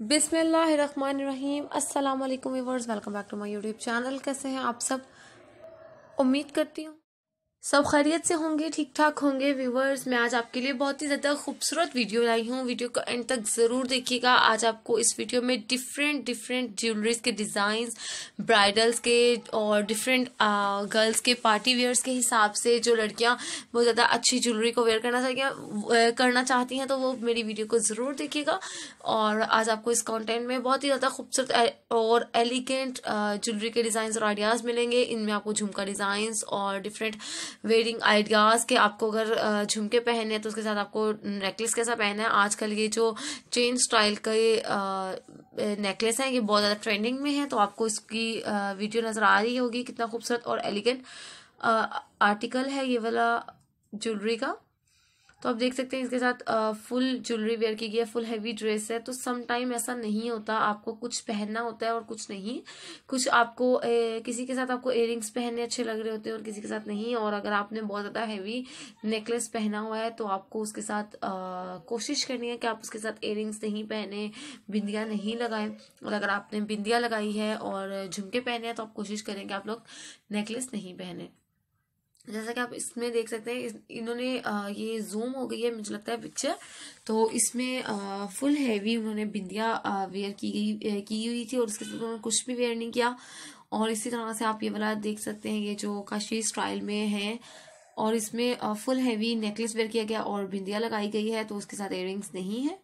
बिसमीम अल्लाम welcome back to my YouTube channel कैसे हैं आप सब उम्मीद करती हूँ सब खैरियत से होंगे ठीक ठाक होंगे व्यूवर्स मैं आज आपके लिए बहुत ही ज़्यादा खूबसूरत वीडियो लाई हूँ वीडियो को एंड तक ज़रूर देखिएगा आज आपको इस वीडियो में डिफरेंट डिफरेंट ज्वेलरीज के डिज़ाइंस ब्राइडल्स के और डिफरेंट गर्ल्स के पार्टी वेयर्स के हिसाब से जो लड़कियाँ बहुत ज़्यादा अच्छी ज्वेलरी को वेयर करना चाहिए करना चाहती हैं तो वो मेरी वीडियो को ज़रूर देखिएगा और आज आपको इस कॉन्टेंट में बहुत ही ज़्यादा खूबसूरत और एलिगेंट ज्वेलरी के डिज़ाइंस और आइडियाज़ मिलेंगे इनमें आपको झुमका डिज़ाइंस और डिफरेंट वेडिंग आइडियाज के आपको अगर झुमके पहने हैं तो उसके साथ आपको नेकलेस कैसा पहना है आजकल ये जो चेन स्टाइल के नेकलेस हैं ये बहुत ज़्यादा ट्रेंडिंग में है तो आपको इसकी वीडियो नज़र आ रही होगी कितना खूबसूरत और एलिगेंट आर्टिकल है ये वाला ज्वेलरी का तो आप देख सकते हैं इसके साथ आ, फुल ज्वेलरी वेयर की गई है फुल हैवी ड्रेस है तो सम टाइम ऐसा नहीं होता आपको कुछ पहनना होता है और कुछ नहीं कुछ आपको ए, किसी के साथ आपको इयरिंग्स पहनने अच्छे लग रहे होते हैं और किसी के साथ नहीं और अगर आपने बहुत ज़्यादा हैवी नेकलेस पहना हुआ है तो आपको उसके साथ आ, कोशिश करनी है कि आप उसके साथ एयरिंग्स नहीं पहने बिंदिया नहीं लगाएं और अगर आपने बिंदिया लगाई है और झुमके पहने हैं तो आप कोशिश करें कि आप लोग नेकलेस नहीं पहने जैसा कि आप इसमें देख सकते हैं इन्होंने ये जूम हो गई है मुझे लगता है पिक्चर तो इसमें फुल हैवी उन्होंने बिंदिया वेयर की गई की हुई थी और उसके साथ उन्होंने कुछ भी वेयर नहीं किया और इसी तरह से आप ये वाला देख सकते हैं ये जो काशी स्टाइल में है और इसमें फुल हैवी नेकलेस वेयर किया गया और बिंदिया लगाई गई है तो उसके साथ एयरिंग्स नहीं है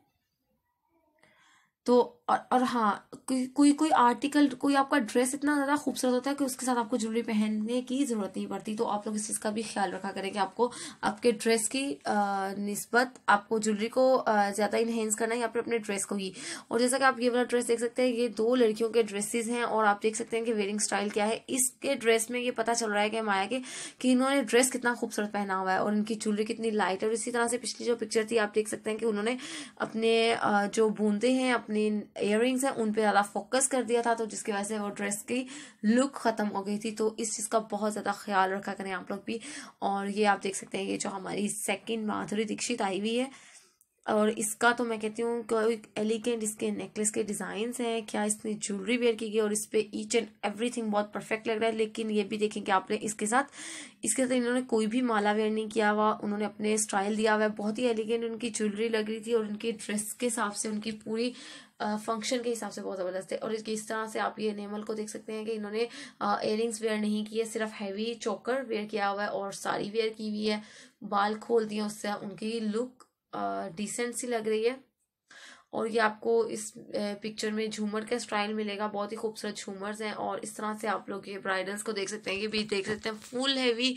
तो और, और हाँ कोई कोई आर्टिकल कोई आपका ड्रेस इतना ज़्यादा खूबसूरत होता है कि उसके साथ आपको ज्वेलरी पहनने की ज़रूरत नहीं पड़ती तो आप लोग इस चीज़ का भी ख्याल रखा करें कि आपको आपके ड्रेस की नस्बत आपको ज्वेलरी को ज़्यादा इन्हेंस करना है या फिर अपने ड्रेस को ही और जैसा कि आप ये वाला ड्रेस देख सकते हैं ये दो लड़कियों के ड्रेसेस हैं और आप देख सकते हैं कि वेयरिंग स्टाइल क्या है इसके ड्रेस में ये पता चल रहा है कि माया के कि इन्होंने ड्रेस कितना खूबसूरत पहना हुआ है और इनकी ज्वेलरी कितनी लाइट है और इसी तरह से पिछली जो पिक्चर थी आप देख सकते हैं कि उन्होंने अपने जो बूंदे हैं अपने अपनी इयरिंग्स हैं उन पे ज़्यादा फोकस कर दिया था तो जिसकी वजह से वो ड्रेस की लुक ख़त्म हो गई थी तो इस चीज़ का बहुत ज़्यादा ख्याल रखा करें आप लोग भी और ये आप देख सकते हैं ये जो हमारी सेकेंड माधुरी दीक्षित आई हुई है और इसका तो मैं कहती हूँ कोई एलिगेंट इसके नेकलेस के डिज़ाइंस हैं क्या इसने ज्वेलरी वेयर की गई और इस पर ईच एंड एवरीथिंग बहुत परफेक्ट लग रहा है लेकिन ये भी देखें कि आपने इसके साथ इसके साथ इन्होंने कोई भी माला वेयर नहीं किया हुआ उन्होंने अपने स्टाइल दिया हुआ है बहुत ही एलिगेंट उनकी ज्वेलरी लग रही थी और उनकी ड्रेस के हिसाब से उनकी पूरी फंक्शन के हिसाब से बहुत ज़बरदस्त है और इस तरह से आप ये नेमल को देख सकते हैं कि इन्होंने इयर वेयर नहीं किए सिर्फ हैवी चोकर वेयर किया हुआ है और साड़ी वेयर की हुई है बाल खोल दिए उससे उनकी लुक डिसेंट सी लग रही है और ये आपको इस पिक्चर में झूमर का स्टाइल मिलेगा बहुत ही खूबसूरत झूमर्स हैं और इस तरह से आप लोग ये ब्राइडल्स को देख सकते हैं ये भी देख सकते हैं फुल हैवी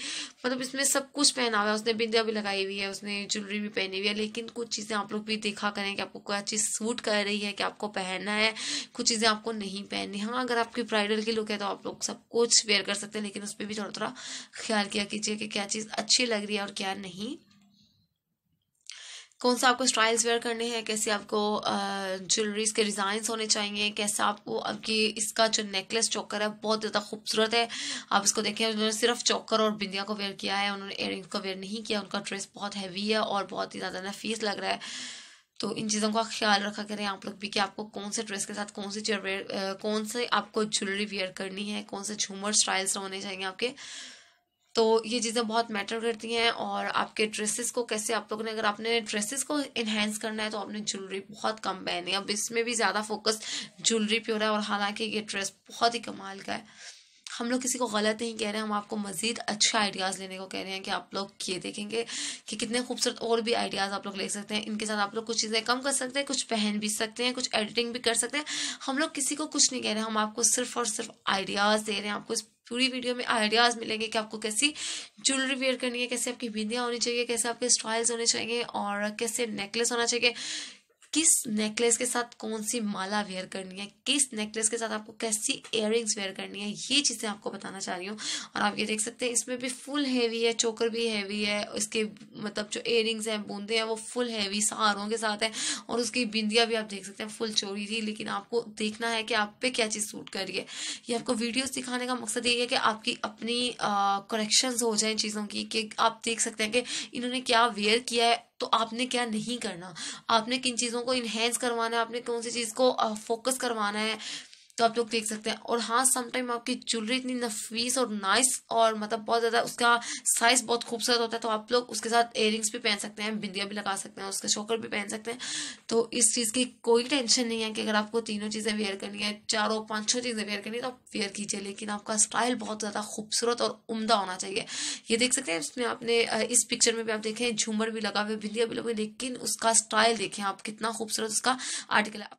मतलब इसमें सब कुछ पहना हुआ है उसने बिंदिया भी लगाई हुई है उसने ज्वेलरी भी पहनी हुई है लेकिन कुछ चीज़ें आप लोग भी देखा करें कि आपको क्या चीज़ सूट कर रही है कि आपको पहनना है कुछ चीज़ें आपको नहीं पहननी हाँ अगर आपकी ब्राइडल की लुक है तो आप लोग सब कुछ वेयर कर सकते हैं लेकिन उस पर भी थोड़ा थोड़ा ख्याल किया कीजिए कि क्या चीज़ अच्छी लग रही है और क्या नहीं कौन सा आपको स्टाइल्स वेयर करने हैं कैसे आपको ज्वेलरीज के डिज़ाइंस होने चाहिए कैसा आपको आपकी इसका जो नेकलेस चौकर है बहुत ज़्यादा खूबसूरत है आप इसको देखें उन्होंने सिर्फ चौकर और बिंदिया को वेयर किया है उन्होंने एयरिंग्स को वेयर नहीं किया उनका ड्रेस बहुत हैवी है और बहुत ही ज़्यादा नफीस लग रहा है तो इन चीज़ों का ख्याल रखा करें आप लोग भी कि आपको कौन से ड्रेस के साथ कौन सी वेयर कौन से आपको ज्वेलरी वेयर करनी है कौन से झूमर स्टाइल्स होने चाहिए आपके तो ये चीज़ें बहुत मैटर करती हैं और आपके ड्रेसेस को कैसे आप लोगों ने अगर आपने ड्रेसेस को इन्हेंस करना है तो आपने ज्वेलरी बहुत कम पहनी अब इसमें भी ज़्यादा फोकस ज्वेलरी पे हो रहा है और हालांकि ये ड्रेस बहुत ही कमाल का है हम लोग किसी को गलत नहीं कह रहे हैं हम आपको मज़ीद अच्छा आइडियाज़ लेने को कह रहे हैं कि आप लोग ये देखेंगे कि कितने खूबसूरत और भी आइडियाज़ आप लोग ले सकते हैं इनके साथ आप लोग कुछ चीज़ें कम कर सकते हैं कुछ पहन भी सकते हैं कुछ एडिटिंग भी कर सकते हैं हम लोग किसी को कुछ नहीं कह रहे हैं हम आपको सिर्फ और सिर्फ आइडियाज़ दे रहे हैं आपको इस पूरी वीडियो में आइडियाज़ मिलेंगे कि आपको कैसी ज्वेलरी वेयर करनी है कैसे आपकी बिंदियाँ होनी चाहिए कैसे आपके स्टाइल्स होने चाहिए और कैसे नेकलेस होना चाहिए किस नेकलेस के साथ कौन सी माला वेयर करनी है किस नेकलेस के साथ आपको कैसी इयर वेयर करनी है ये चीज़ें आपको बताना चाह रही हूँ और आप ये देख सकते हैं इसमें भी फुल हैवी है चोकर भी हैवी है इसके मतलब जो रिंग्स हैं बूंदे हैं वो फुल हैवी सहारों के साथ है और उसकी बिंदिया भी आप देख सकते हैं फुल चोरी थी लेकिन आपको देखना है कि आप पे क्या चीज़ सूट कर रही है ये आपको वीडियोज दिखाने का मकसद ये है कि आपकी अपनी करेक्शंस हो जाए चीज़ों की कि आप देख सकते हैं कि इन्होंने क्या वेयर किया है तो आपने क्या नहीं करना आपने किन चीज़ों को इन्हेंस करवाना है आपने कौन सी चीज़ को फोकस करवाना है तो आप लोग देख सकते हैं और हाँ समटाइम आपकी ज्वेलरी इतनी नफीस और नाइस और मतलब बहुत ज़्यादा उसका साइज बहुत खूबसूरत होता है तो आप लोग उसके साथ एयरिंग्स भी पहन सकते हैं बिंदिया भी लगा सकते हैं उसका शोकर भी पहन सकते हैं तो इस चीज़ की कोई टेंशन नहीं है कि अगर आपको तीनों चीज़ें वेयर करनी है चारों पाँच छः चीज़ें वेयर करनी है तो आप वेयर कीजिए लेकिन आपका स्टाइल बहुत ज़्यादा खूबसूरत और उमदा होना चाहिए ये देख सकते हैं इसमें आपने इस पिक्चर में भी आप देखें झूमर भी लगा हुए बिंदिया भी लगा लेकिन उसका स्टाइल देखें आप कितना खूबसूरत उसका आर्टिकल है